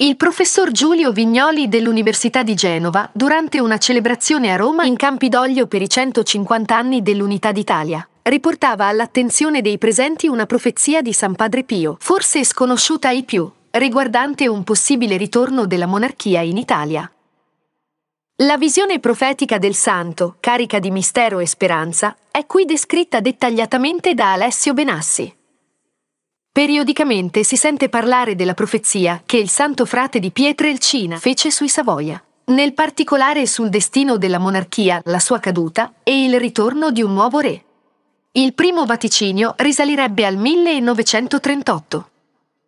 Il professor Giulio Vignoli dell'Università di Genova durante una celebrazione a Roma in Campidoglio per i 150 anni dell'Unità d'Italia riportava all'attenzione dei presenti una profezia di San Padre Pio, forse sconosciuta ai più, riguardante un possibile ritorno della monarchia in Italia. La visione profetica del santo, carica di mistero e speranza, è qui descritta dettagliatamente da Alessio Benassi. Periodicamente si sente parlare della profezia che il santo frate di Pietrelcina fece sui Savoia, nel particolare sul destino della monarchia, la sua caduta e il ritorno di un nuovo re. Il primo vaticinio risalirebbe al 1938.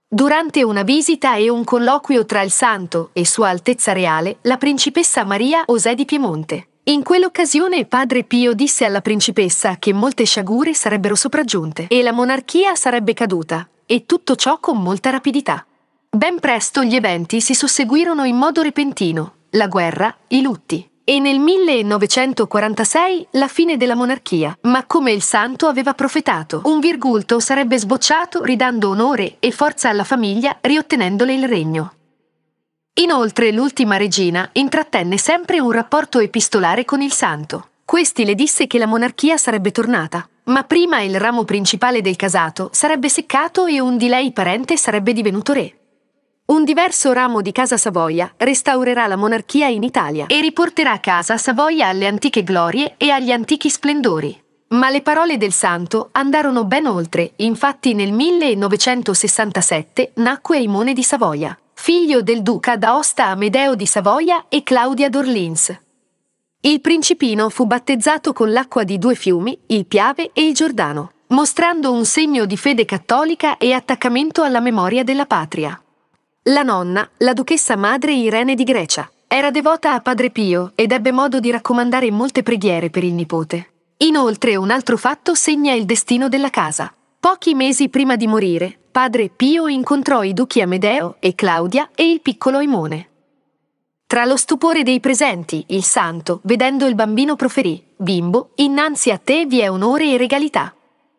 Durante una visita e un colloquio tra il santo e Sua Altezza Reale, la principessa Maria Osè di Piemonte. In quell'occasione padre Pio disse alla principessa che molte sciagure sarebbero sopraggiunte e la monarchia sarebbe caduta, e tutto ciò con molta rapidità. Ben presto gli eventi si susseguirono in modo repentino, la guerra, i lutti e nel 1946 la fine della monarchia, ma come il santo aveva profetato, un virgulto sarebbe sbocciato ridando onore e forza alla famiglia riottenendole il regno. Inoltre l'ultima regina intrattenne sempre un rapporto epistolare con il santo. Questi le disse che la monarchia sarebbe tornata, ma prima il ramo principale del casato sarebbe seccato e un di lei parente sarebbe divenuto re. Un diverso ramo di Casa Savoia restaurerà la monarchia in Italia e riporterà a casa Savoia alle antiche glorie e agli antichi splendori. Ma le parole del santo andarono ben oltre, infatti nel 1967 nacque Aimone di Savoia, figlio del duca d'Aosta Amedeo di Savoia e Claudia d'Orlins. Il principino fu battezzato con l'acqua di due fiumi, il Piave e il Giordano, mostrando un segno di fede cattolica e attaccamento alla memoria della patria. La nonna, la duchessa madre Irene di Grecia, era devota a Padre Pio ed ebbe modo di raccomandare molte preghiere per il nipote. Inoltre un altro fatto segna il destino della casa. Pochi mesi prima di morire, Padre Pio incontrò i duchi Amedeo e Claudia e il piccolo Imone. Tra lo stupore dei presenti, il santo, vedendo il bambino, proferì, Bimbo, innanzi a te vi è onore e regalità.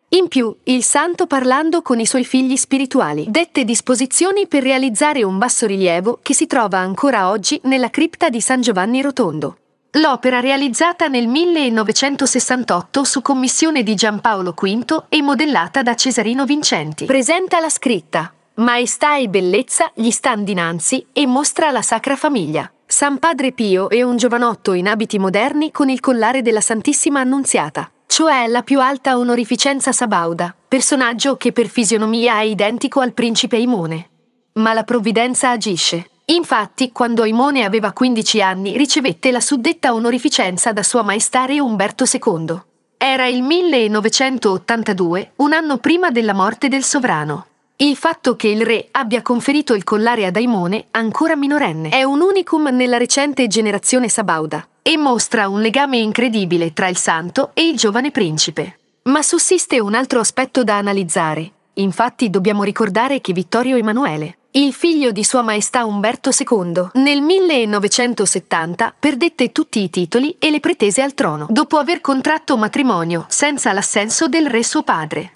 In più, il santo parlando con i suoi figli spirituali dette disposizioni per realizzare un bassorilievo che si trova ancora oggi nella cripta di San Giovanni Rotondo. L'opera realizzata nel 1968 su commissione di Giampaolo V e modellata da Cesarino Vincenti presenta la scritta Maestà e bellezza gli stan dinanzi e mostra la Sacra Famiglia. San Padre Pio è un giovanotto in abiti moderni con il collare della Santissima Annunziata, cioè la più alta onorificenza sabauda, personaggio che per fisionomia è identico al principe Imone. Ma la provvidenza agisce. Infatti, quando Imone aveva 15 anni, ricevette la suddetta onorificenza da Sua Maestà Re Umberto II. Era il 1982, un anno prima della morte del sovrano. Il fatto che il re abbia conferito il collare ad Aimone, ancora minorenne, è un unicum nella recente generazione sabauda e mostra un legame incredibile tra il santo e il giovane principe. Ma sussiste un altro aspetto da analizzare. Infatti dobbiamo ricordare che Vittorio Emanuele, il figlio di Sua Maestà Umberto II, nel 1970 perdette tutti i titoli e le pretese al trono, dopo aver contratto matrimonio senza l'assenso del re suo padre.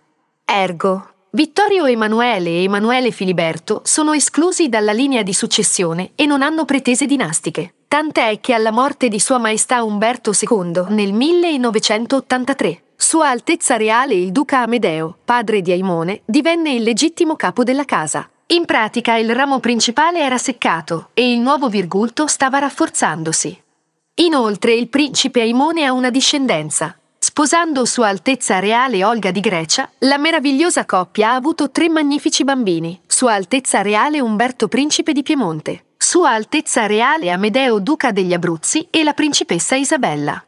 Ergo, Vittorio Emanuele e Emanuele Filiberto sono esclusi dalla linea di successione e non hanno pretese dinastiche. Tant'è che alla morte di Sua Maestà Umberto II nel 1983, Sua Altezza Reale il Duca Amedeo, padre di Aimone, divenne il legittimo capo della casa. In pratica il ramo principale era seccato e il nuovo Virgulto stava rafforzandosi. Inoltre il principe Aimone ha una discendenza, Sposando Sua Altezza Reale Olga di Grecia, la meravigliosa coppia ha avuto tre magnifici bambini, Sua Altezza Reale Umberto Principe di Piemonte, Sua Altezza Reale Amedeo Duca degli Abruzzi e la principessa Isabella.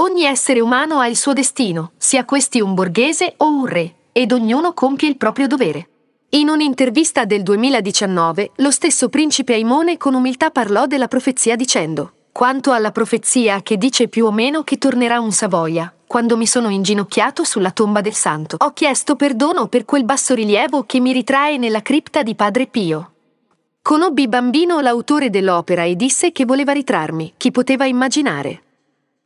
Ogni essere umano ha il suo destino, sia questi un borghese o un re, ed ognuno compie il proprio dovere. In un'intervista del 2019, lo stesso principe Aimone con umiltà parlò della profezia dicendo quanto alla profezia che dice più o meno che tornerà un Savoia, quando mi sono inginocchiato sulla tomba del santo. Ho chiesto perdono per quel bassorilievo che mi ritrae nella cripta di Padre Pio. Conobbi bambino l'autore dell'opera e disse che voleva ritrarmi, chi poteva immaginare.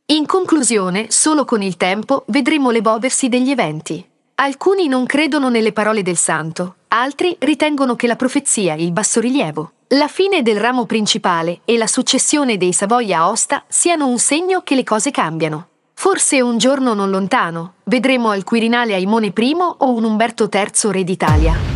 In conclusione, solo con il tempo vedremo l'evolversi degli eventi. Alcuni non credono nelle parole del santo, altri ritengono che la profezia il bassorilievo, la fine del ramo principale e la successione dei Savoia a Osta siano un segno che le cose cambiano. Forse un giorno non lontano vedremo al Quirinale Aimone I o un Umberto III re d'Italia.